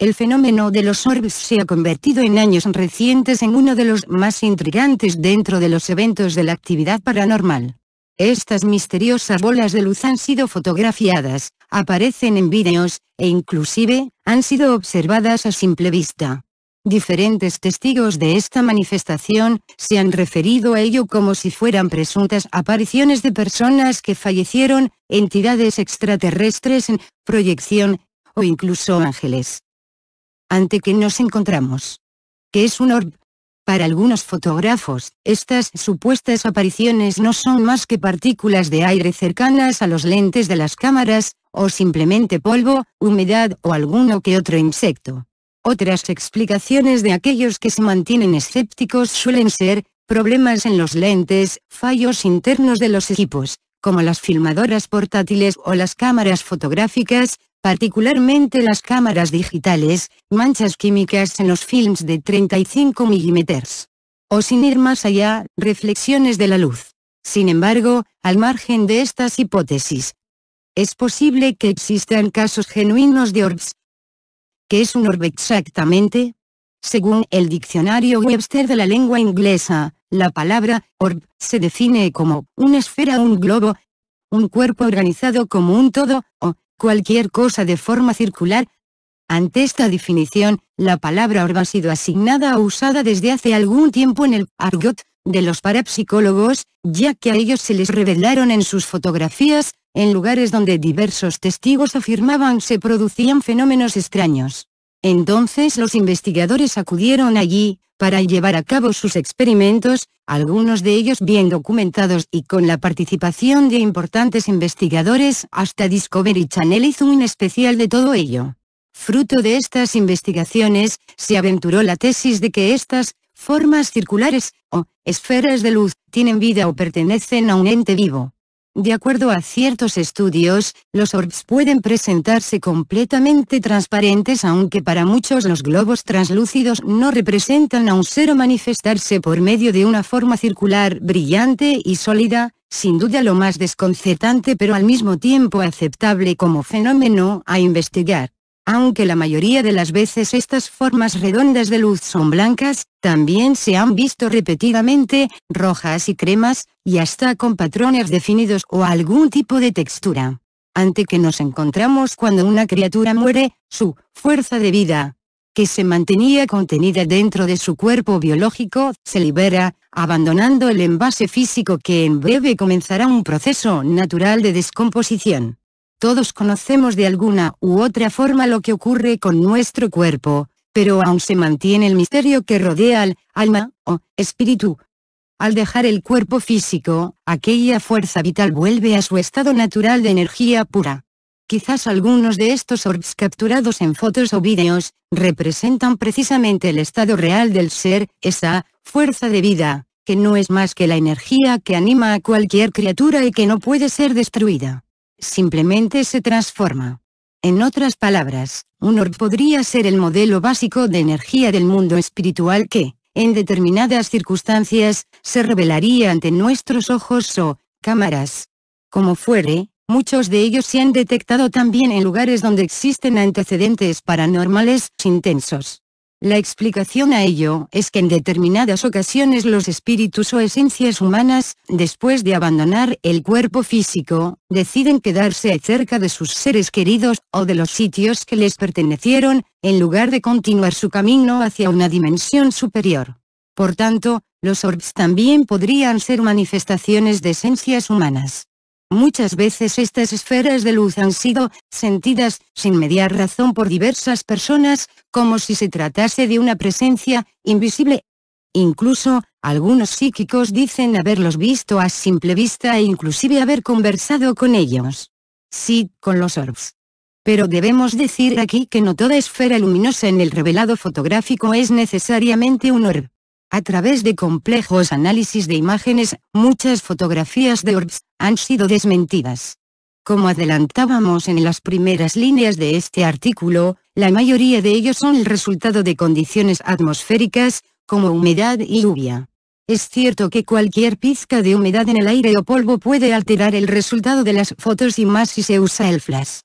El fenómeno de los orbes se ha convertido en años recientes en uno de los más intrigantes dentro de los eventos de la actividad paranormal. Estas misteriosas bolas de luz han sido fotografiadas, aparecen en vídeos, e inclusive, han sido observadas a simple vista. Diferentes testigos de esta manifestación, se han referido a ello como si fueran presuntas apariciones de personas que fallecieron, entidades extraterrestres en proyección, o incluso ángeles ante que nos encontramos. Que es un orb? Para algunos fotógrafos, estas supuestas apariciones no son más que partículas de aire cercanas a los lentes de las cámaras, o simplemente polvo, humedad o alguno que otro insecto. Otras explicaciones de aquellos que se mantienen escépticos suelen ser, problemas en los lentes, fallos internos de los equipos, como las filmadoras portátiles o las cámaras fotográficas, particularmente las cámaras digitales, manchas químicas en los films de 35 mm. O sin ir más allá, reflexiones de la luz. Sin embargo, al margen de estas hipótesis, es posible que existan casos genuinos de orbs. ¿Qué es un orb exactamente? Según el diccionario Webster de la lengua inglesa, la palabra orb se define como una esfera o un globo, un cuerpo organizado como un todo, o cualquier cosa de forma circular. Ante esta definición, la palabra Orba ha sido asignada o usada desde hace algún tiempo en el argot de los parapsicólogos, ya que a ellos se les revelaron en sus fotografías, en lugares donde diversos testigos afirmaban se producían fenómenos extraños. Entonces los investigadores acudieron allí, para llevar a cabo sus experimentos, algunos de ellos bien documentados y con la participación de importantes investigadores, hasta Discovery Channel hizo un especial de todo ello. Fruto de estas investigaciones, se aventuró la tesis de que estas, formas circulares, o, esferas de luz, tienen vida o pertenecen a un ente vivo. De acuerdo a ciertos estudios, los orbs pueden presentarse completamente transparentes aunque para muchos los globos translúcidos no representan a un ser o manifestarse por medio de una forma circular brillante y sólida, sin duda lo más desconcertante pero al mismo tiempo aceptable como fenómeno a investigar aunque la mayoría de las veces estas formas redondas de luz son blancas, también se han visto repetidamente, rojas y cremas, y hasta con patrones definidos o algún tipo de textura. Ante que nos encontramos cuando una criatura muere, su fuerza de vida, que se mantenía contenida dentro de su cuerpo biológico, se libera, abandonando el envase físico que en breve comenzará un proceso natural de descomposición. Todos conocemos de alguna u otra forma lo que ocurre con nuestro cuerpo, pero aún se mantiene el misterio que rodea al alma o espíritu. Al dejar el cuerpo físico, aquella fuerza vital vuelve a su estado natural de energía pura. Quizás algunos de estos orbs capturados en fotos o vídeos, representan precisamente el estado real del ser, esa, fuerza de vida, que no es más que la energía que anima a cualquier criatura y que no puede ser destruida simplemente se transforma. En otras palabras, un orb podría ser el modelo básico de energía del mundo espiritual que, en determinadas circunstancias, se revelaría ante nuestros ojos o cámaras. Como fuere, muchos de ellos se han detectado también en lugares donde existen antecedentes paranormales intensos. La explicación a ello es que en determinadas ocasiones los espíritus o esencias humanas, después de abandonar el cuerpo físico, deciden quedarse cerca de sus seres queridos o de los sitios que les pertenecieron, en lugar de continuar su camino hacia una dimensión superior. Por tanto, los orbs también podrían ser manifestaciones de esencias humanas. Muchas veces estas esferas de luz han sido sentidas, sin mediar razón por diversas personas, como si se tratase de una presencia invisible. Incluso, algunos psíquicos dicen haberlos visto a simple vista e inclusive haber conversado con ellos. Sí, con los orbs. Pero debemos decir aquí que no toda esfera luminosa en el revelado fotográfico es necesariamente un orb. A través de complejos análisis de imágenes, muchas fotografías de orbs han sido desmentidas. Como adelantábamos en las primeras líneas de este artículo, la mayoría de ellos son el resultado de condiciones atmosféricas, como humedad y lluvia. Es cierto que cualquier pizca de humedad en el aire o polvo puede alterar el resultado de las fotos y más si se usa el flash.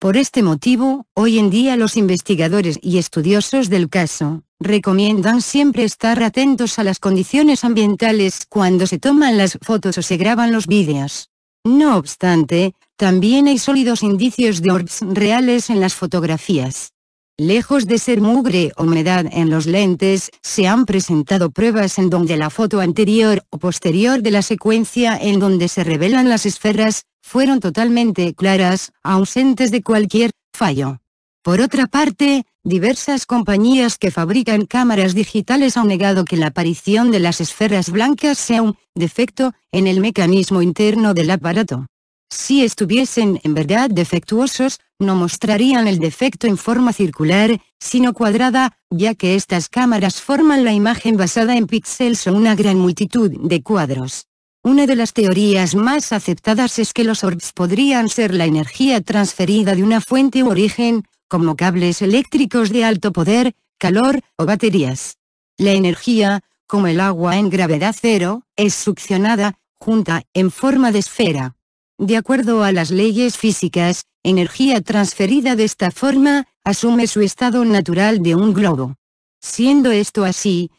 Por este motivo, hoy en día los investigadores y estudiosos del caso, recomiendan siempre estar atentos a las condiciones ambientales cuando se toman las fotos o se graban los vídeos. No obstante, también hay sólidos indicios de orbs reales en las fotografías. Lejos de ser mugre o humedad en los lentes, se han presentado pruebas en donde la foto anterior o posterior de la secuencia en donde se revelan las esferas, fueron totalmente claras, ausentes de cualquier fallo. Por otra parte, diversas compañías que fabrican cámaras digitales han negado que la aparición de las esferas blancas sea un defecto en el mecanismo interno del aparato. Si estuviesen en verdad defectuosos, no mostrarían el defecto en forma circular, sino cuadrada, ya que estas cámaras forman la imagen basada en píxeles o una gran multitud de cuadros. Una de las teorías más aceptadas es que los orbs podrían ser la energía transferida de una fuente u origen, como cables eléctricos de alto poder, calor, o baterías. La energía, como el agua en gravedad cero, es succionada, junta, en forma de esfera. De acuerdo a las leyes físicas, energía transferida de esta forma, asume su estado natural de un globo. Siendo esto así,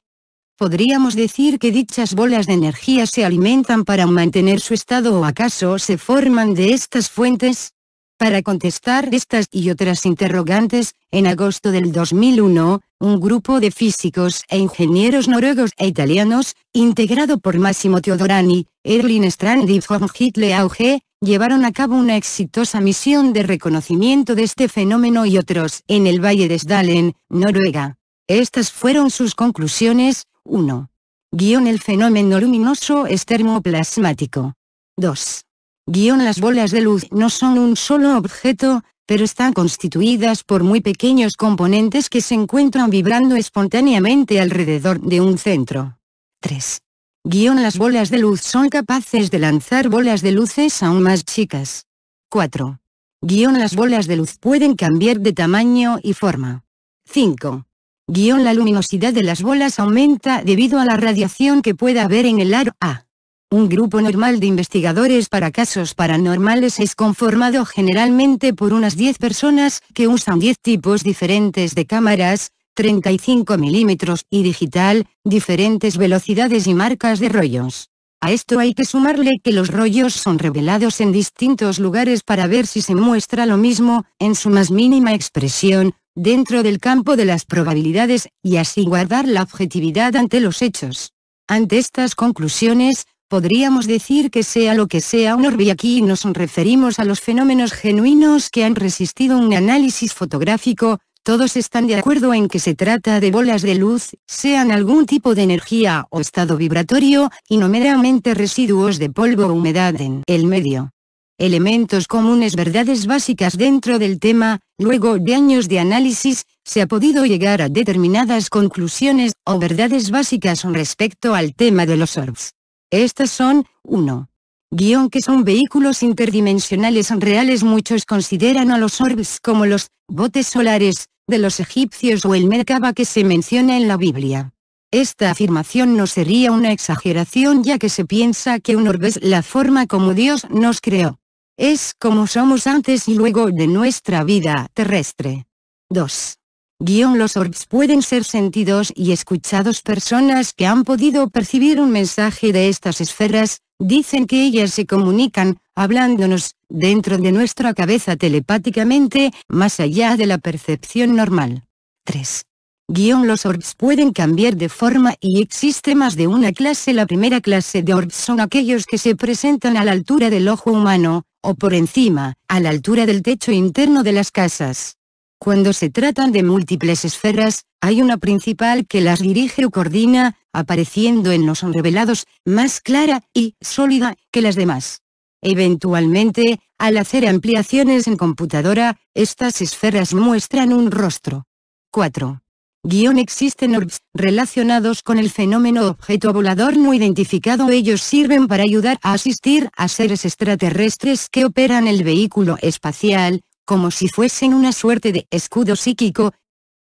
Podríamos decir que dichas bolas de energía se alimentan para mantener su estado o acaso se forman de estas fuentes. Para contestar estas y otras interrogantes, en agosto del 2001, un grupo de físicos e ingenieros noruegos e italianos, integrado por Massimo Teodorani, Erling Strand y Von Hitler Auge, llevaron a cabo una exitosa misión de reconocimiento de este fenómeno y otros en el Valle de Sdalen, Noruega. Estas fueron sus conclusiones, 1. Guión el fenómeno luminoso es termoplasmático. 2. Guión las bolas de luz no son un solo objeto, pero están constituidas por muy pequeños componentes que se encuentran vibrando espontáneamente alrededor de un centro. 3. Guión las bolas de luz son capaces de lanzar bolas de luces aún más chicas. 4. Guión las bolas de luz pueden cambiar de tamaño y forma. 5 guión la luminosidad de las bolas aumenta debido a la radiación que pueda haber en el aro A. Ah. Un grupo normal de investigadores para casos paranormales es conformado generalmente por unas 10 personas que usan 10 tipos diferentes de cámaras, 35 milímetros y digital, diferentes velocidades y marcas de rollos. A esto hay que sumarle que los rollos son revelados en distintos lugares para ver si se muestra lo mismo, en su más mínima expresión, dentro del campo de las probabilidades, y así guardar la objetividad ante los hechos. Ante estas conclusiones, podríamos decir que sea lo que sea un orbe aquí nos referimos a los fenómenos genuinos que han resistido un análisis fotográfico, todos están de acuerdo en que se trata de bolas de luz, sean algún tipo de energía o estado vibratorio, y no meramente residuos de polvo o humedad en el medio elementos comunes verdades básicas dentro del tema, luego de años de análisis, se ha podido llegar a determinadas conclusiones o verdades básicas respecto al tema de los orbs. Estas son, 1. Guión que son vehículos interdimensionales reales muchos consideran a los orbs como los botes solares, de los egipcios o el Merkaba que se menciona en la Biblia. Esta afirmación no sería una exageración ya que se piensa que un orbe es la forma como Dios nos creó es como somos antes y luego de nuestra vida terrestre. 2. Guión los orbs pueden ser sentidos y escuchados personas que han podido percibir un mensaje de estas esferas, dicen que ellas se comunican, hablándonos, dentro de nuestra cabeza telepáticamente, más allá de la percepción normal. 3. Guión los orbs pueden cambiar de forma y existe más de una clase. La primera clase de orbs son aquellos que se presentan a la altura del ojo humano, o por encima, a la altura del techo interno de las casas. Cuando se tratan de múltiples esferas, hay una principal que las dirige o coordina, apareciendo en los revelados, más clara y sólida que las demás. Eventualmente, al hacer ampliaciones en computadora, estas esferas muestran un rostro. 4 guión existen orbs, relacionados con el fenómeno objeto volador no identificado ellos sirven para ayudar a asistir a seres extraterrestres que operan el vehículo espacial, como si fuesen una suerte de escudo psíquico,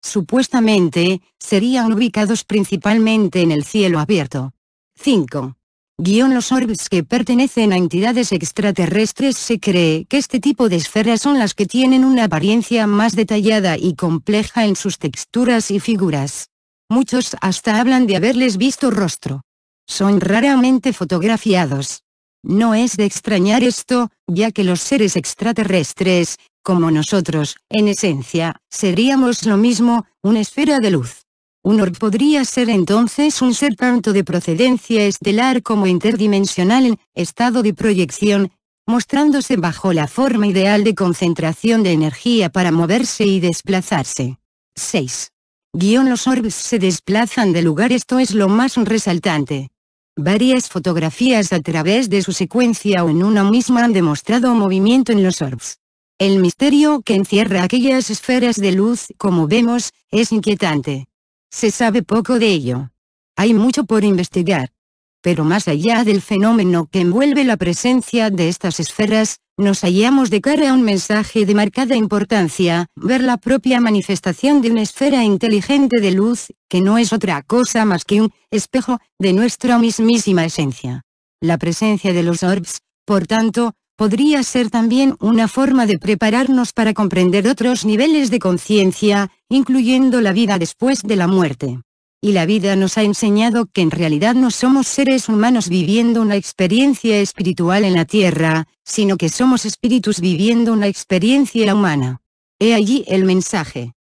supuestamente, serían ubicados principalmente en el cielo abierto. 5. Guión los orbes que pertenecen a entidades extraterrestres se cree que este tipo de esferas son las que tienen una apariencia más detallada y compleja en sus texturas y figuras. Muchos hasta hablan de haberles visto rostro. Son raramente fotografiados. No es de extrañar esto, ya que los seres extraterrestres, como nosotros, en esencia, seríamos lo mismo, una esfera de luz. Un orb podría ser entonces un ser tanto de procedencia estelar como interdimensional en estado de proyección, mostrándose bajo la forma ideal de concentración de energía para moverse y desplazarse. 6. Guión los orbes se desplazan de lugar esto es lo más resaltante. Varias fotografías a través de su secuencia o en una misma han demostrado movimiento en los orbs. El misterio que encierra aquellas esferas de luz, como vemos, es inquietante. Se sabe poco de ello. Hay mucho por investigar. Pero más allá del fenómeno que envuelve la presencia de estas esferas, nos hallamos de cara a un mensaje de marcada importancia, ver la propia manifestación de una esfera inteligente de luz, que no es otra cosa más que un espejo de nuestra mismísima esencia. La presencia de los orbs, por tanto, podría ser también una forma de prepararnos para comprender otros niveles de conciencia, incluyendo la vida después de la muerte. Y la vida nos ha enseñado que en realidad no somos seres humanos viviendo una experiencia espiritual en la tierra, sino que somos espíritus viviendo una experiencia humana. He allí el mensaje.